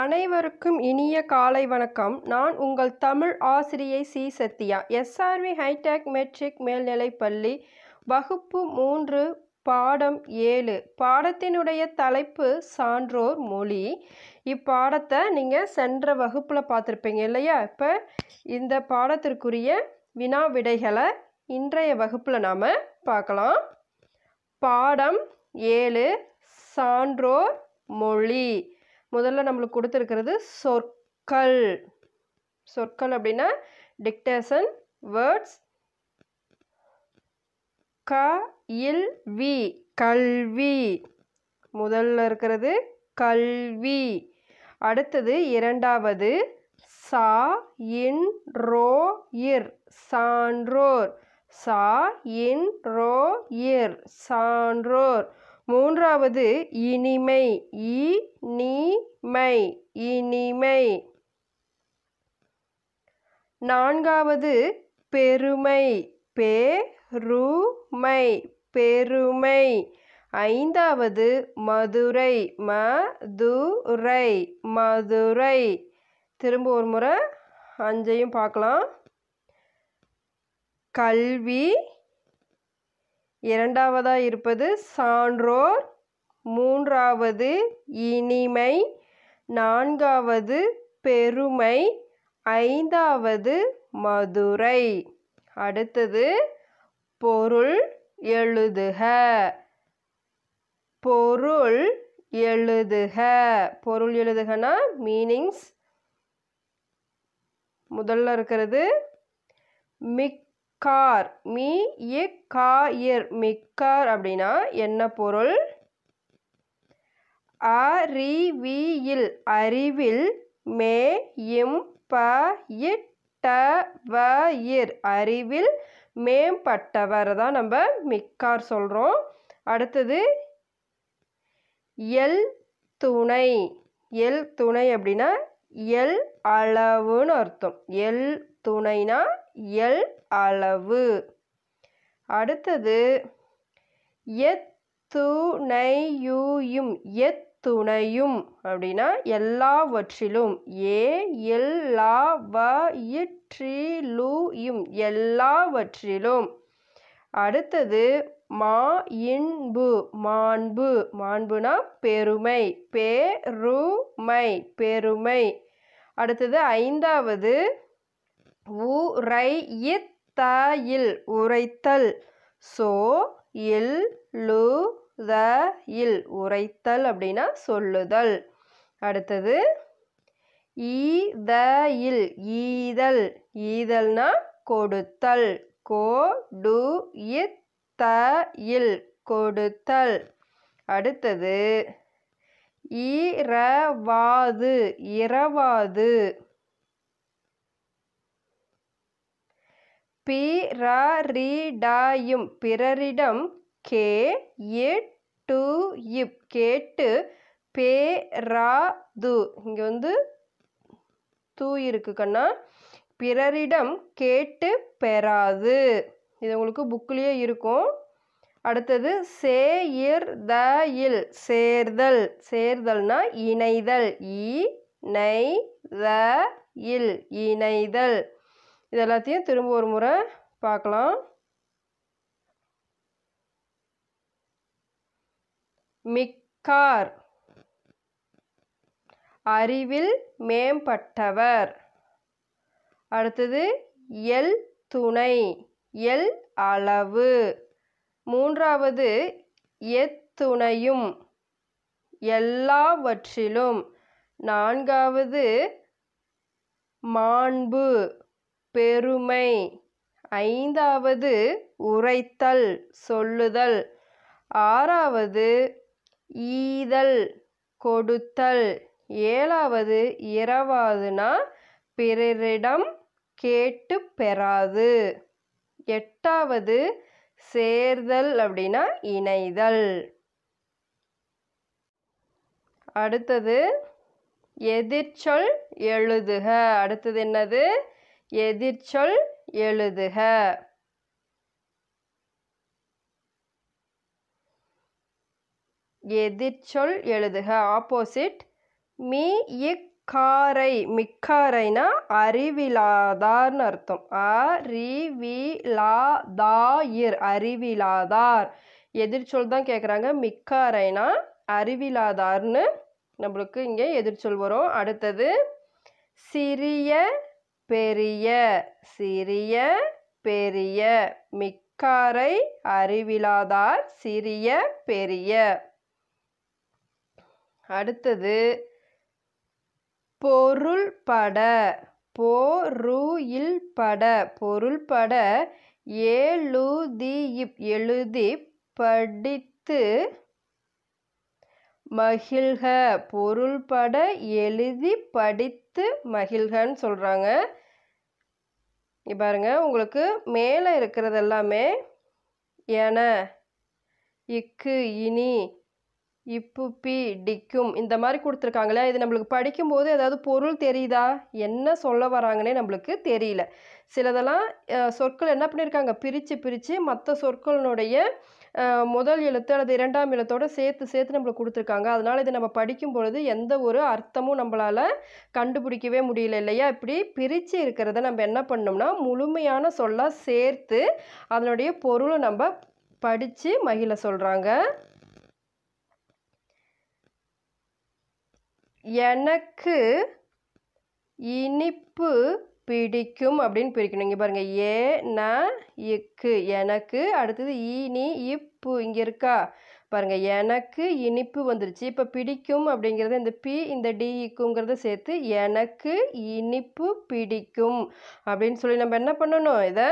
அனைவருக்கும் இனிய காலை வணக்கம் நான் உங்கள் தமிழ் ஆசிரியை C Sathya SRV hi tech matric மேல்நிலைப்பள்ளி வகுப்பு மூன்று பாடம் ஏழு பாடத்தினுடைய தலைப்பு சான்றோர் மொழி இப்பாடத்தை நீங்கள் சென்ற வகுப்பில் பார்த்துருப்பீங்க இல்லையா இப்போ இந்த பாடத்திற்குரிய வினா விடைகளை இன்றைய வகுப்பில் நாம் பார்க்கலாம் பாடம் ஏழு சான்றோர் மொழி முதல்ல நம்மளுக்கு கொடுத்துருக்கிறது சொற்கள் சொற்கள் அப்படின்னா டிக்டேஷன் வேர்ட்ஸ் க இல் வி கல்வி முதல்ல இருக்கிறது கல்வி அடுத்தது இரண்டாவது சா இன் ரோ இர் சான்றோர் சா இன் ரோ இர் சான்றோர் மூன்றாவது இனிமை இ நீ மை இனிமை நான்காவது பெருமை பே ரு மை பெருமை ஐந்தாவது மதுரை ம து ரை மதுரை திரும்ப ஒரு முறை அஞ்சையும் பார்க்கலாம் கல்வி இரண்டாவதாக இருப்பது சான்றோர் மூன்றாவது இனிமை நான்காவது பெருமை ஐந்தாவது மதுரை அடுத்தது பொருள் எழுதுக பொருள் எழுதுக பொருள் எழுதுகனா மீனிங்ஸ் முதல்ல இருக்கிறது மிக் கார் மீ இ மிக்கார் அப்படின்னா என்ன பொருள் அறிவியில் அறிவில் மே இம் ப இட்ட இர் அறிவில் மேம்பட்டவர் தான் நம்ம மிக்கார் சொல்கிறோம் அடுத்தது எல் துணை எல் துணை அப்படின்னா எல் அளவுன்னு அர்த்தம் எல் துணைனா எல் அளவு அடுத்தது எத்துணையூயும் எத்துணையும் அப்படின்னா எல்லாவற்றிலும் ஏ எல்லா வ இற்றிலும் எல்லாவற்றிலும் அடுத்தது மா இன்பு மாண்பு மாண்புனா பெருமை பெருமை பெருமை அடுத்தது ஐந்தாவது உரை இத் த இல் உரைத்தல் சோ இல் லு த இல் உரைத்தல் அப்படின்னா சொல்லுதல் அடுத்தது ஈ த இல் ஈதல் ஈதல்னா கொடுத்தல் கோ டு த இல் கொடுத்தல் அடுத்தது இரவாது இரவாது பிறரிடாயும் பிறரிடம் கே எட் டு இப் கேட்டு பேராது இங்கே வந்து தூ இருக்கு கண்ணா பிறரிடம் கேட்டு பெறாது இது உங்களுக்கு புக்லேயே இருக்கும் அடுத்தது சேர் த இல் சேர்தல் சேர்தல்னா இணைதல் இ நை த இல் இணைதல் இது எல்லாத்தையும் திரும்ப ஒரு முறை பார்க்கலாம் மிக்கார் அறிவில் மேம்பட்டவர் அடுத்தது எல் துணை எல் அளவு மூன்றாவது எத்துணையும் எல்லாவற்றிலும் நான்காவது மாண்பு பெருமை ஐந்தாவது உரைத்தல் சொல்லுதல் ஆறாவது ஈதல் கொடுத்தல் ஏழாவது இரவாதுனா பிறரிடம் கேட்டு பெறாது எட்டாவது சேர்தல் அப்படின்னா இணைதல் அடுத்தது எதிர்ச்சொல் எழுதுக அடுத்தது என்னது எதிர்ச்சொல் எழுதுக எதிர்ச்சொல் எழுதுக ஆப்போசிட் மீ இக்காரை மிக்காரைனா அறிவிலாதார்னு அர்த்தம் அறிவிலாதாயிர் அறிவிலாதார் எதிர்ச்சொல் தான் கேட்குறாங்க மிக்காரைனா அறிவிலாதார்னு நம்மளுக்கு இங்கே எதிர்ச்சொல் வரும் அடுத்தது சிறிய பெரிய சிறிய பெரிய மிக்காரை அறிவிலாதார் சிறிய பெரிய அடுத்தது பொருள்பட பட பொருள்பட ஏழுதியிப் எழுதி படித்து மகிழ்க பொருள்பட எழுதி படித்து மகிழ்கன்னு சொல்கிறாங்க பாருங்க உங்களுக்கு மேலே இருக்கிறது எல்லாமே என இக்கு இனி இப்பு பி டிக்கும் இந்த மாதிரி கொடுத்துருக்காங்களே இது நம்மளுக்கு படிக்கும்போது ஏதாவது பொருள் தெரியுதா என்ன சொல்ல வராங்கன்னே நம்மளுக்கு தெரியல சிலதெல்லாம் சொற்கள் என்ன பண்ணியிருக்காங்க பிரித்து பிரித்து மற்ற சொற்களினுடைய முதல் எழுத்து அல்லது இரண்டாம் எழுத்தோட சேர்த்து சேர்த்து நம்மளுக்கு கொடுத்துருக்காங்க அதனால் இதை நம்ம படிக்கும் பொழுது எந்த ஒரு அர்த்தமும் நம்மளால் கண்டுபிடிக்கவே முடியல இல்லையா இப்படி பிரித்து இருக்கிறத நம்ம என்ன பண்ணோம்னா முழுமையான சொல்லாக சேர்த்து அதனுடைய பொருளை நம்ம படித்து மகிழ சொல்கிறாங்க எனக்கு இனிப்பு பிடிக்கும் அப்படின்னு பிரிக்கணும் இங்கே பாருங்கள் ஏ ந இக்கு எனக்கு அடுத்தது ஈ நீ இப்பு இங்கே இருக்கா பாருங்கள் எனக்கு இனிப்பு வந்துருச்சு இப்போ பிடிக்கும் அப்படிங்கிறது இந்த பி இந்த டி இக்குங்கிறத சேர்த்து எனக்கு இனிப்பு பிடிக்கும் அப்படின்னு சொல்லி நம்ம என்ன பண்ணணும் இதை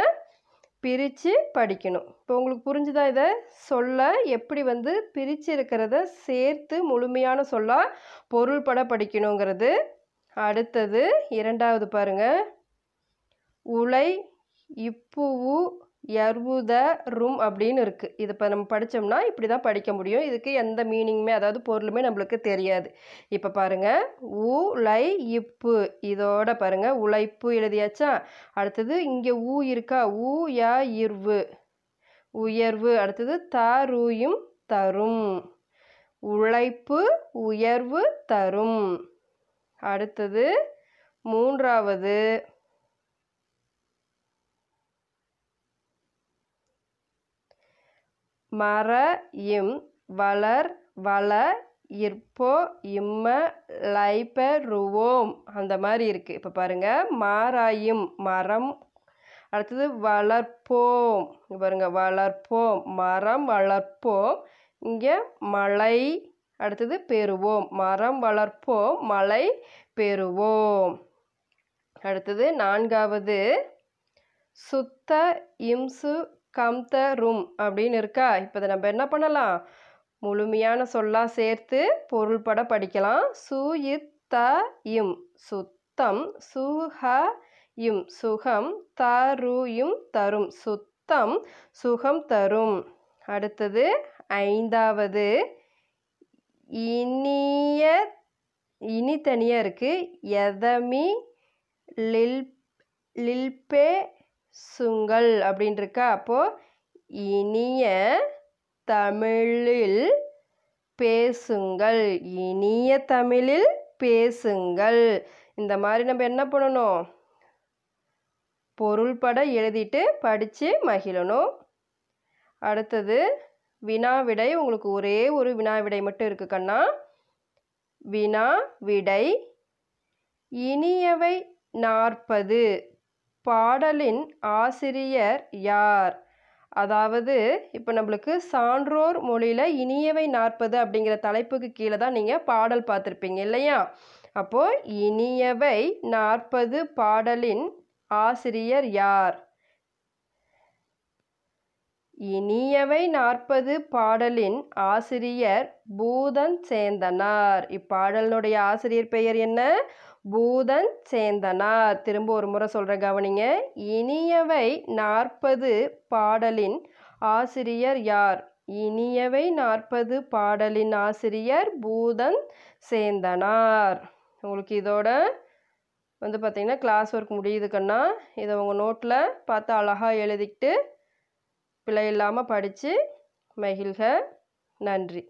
பிரித்து படிக்கணும் இப்போ உங்களுக்கு புரிஞ்சுதா இதை சொல்ல எப்படி வந்து பிரித்து இருக்கிறத சேர்த்து முழுமையான சொல்லாக பொருள்பட படிக்கணுங்கிறது அடுத்தது இரண்டாவது பாருங்கள் உலை இப்புவு எர்வுத ரும் அப்படின்னு இருக்குது இது இப்போ நம்ம படித்தோம்னா இப்படி தான் படிக்க முடியும் இதுக்கு எந்த மீனிங்குமே அதாவது பொருளுமே நம்மளுக்கு தெரியாது இப்போ பாருங்கள் உலை இப்பு இதோட பாருங்கள் உழைப்பு எழுதியாச்சா அடுத்தது இங்கே ஊ இருக்கா ஊ யா இர்வு உயர்வு அடுத்தது தாரூயும் தரும் உழைப்பு உயர்வு தரும் அடுத்தது மூன்றாவது மர இம் வளர் வள இற்போ இம்ம லைப்ப அந்த மாதிரி இருக்குது இப்போ பாருங்கள் மாராயும் மரம் அடுத்தது வளர்ப்போம் இங்கே பாருங்கள் வளர்ப்போம் மரம் வளர்ப்போம் இங்கே மலை அடுத்தது பெறுவோம் மரம் வளர்ப்போம் மலை பெறுவோம் அடுத்தது நான்காவது சுத்த இம்சு கம் த ரூம் அப்படின்னு இருக்கா இப்போ நம்ம என்ன பண்ணலாம் முழுமையான சொல்லாக சேர்த்து பொருள்பட படிக்கலாம் சு த இம் சுத்தம் சுஹ இம் சுகம் தருயும் தரும் சுத்தம் சுகம் தரும் அடுத்தது ஐந்தாவது இனிய இனி தனியாக இருக்குது எதமி லில் லில்பே சுங்கள் அப்படின்ட்டுருக்கா அப்போது இனிய தமிழில் பேசுங்கள் இனிய தமிழில் பேசுங்கள் இந்த மாதிரி நம்ம என்ன பண்ணணும் பொருள்பட எழுதிட்டு படித்து மகிழணும் அடுத்தது வினா விடை உங்களுக்கு ஒரே ஒரு வினா விடை மட்டும் இருக்கு கண்ணா வினா விடை இனியவை நாற்பது பாடலின் ஆசிரியர் யார் அதாவது இப்போ நம்மளுக்கு சான்றோர் மொழியில் இனியவை நாற்பது அப்படிங்கிற தலைப்புக்கு கீழே தான் நீங்கள் பாடல் பார்த்துருப்பீங்க இல்லையா அப்போது இனியவை நாற்பது பாடலின் ஆசிரியர் யார் இனியவை நாற்பது பாடலின் ஆசிரியர் பூதன் சேந்தனார் இப்பாடலினுடைய ஆசிரியர் பெயர் என்ன பூதன் சேந்தனார் திரும்ப ஒரு முறை சொல்கிற கவனிங்க இனியவை நாற்பது பாடலின் ஆசிரியர் யார் இனியவை நாற்பது பாடலின் ஆசிரியர் பூதன் சேந்தனார் உங்களுக்கு இதோட வந்து பார்த்திங்கன்னா கிளாஸ் ஒர்க் முடியுதுக்கண்ணா இதை உங்கள் நோட்டில் பார்த்து அழகாக எழுதிக்கிட்டு பிழை இல்லாமல் படித்து மகிழ்க நன்றி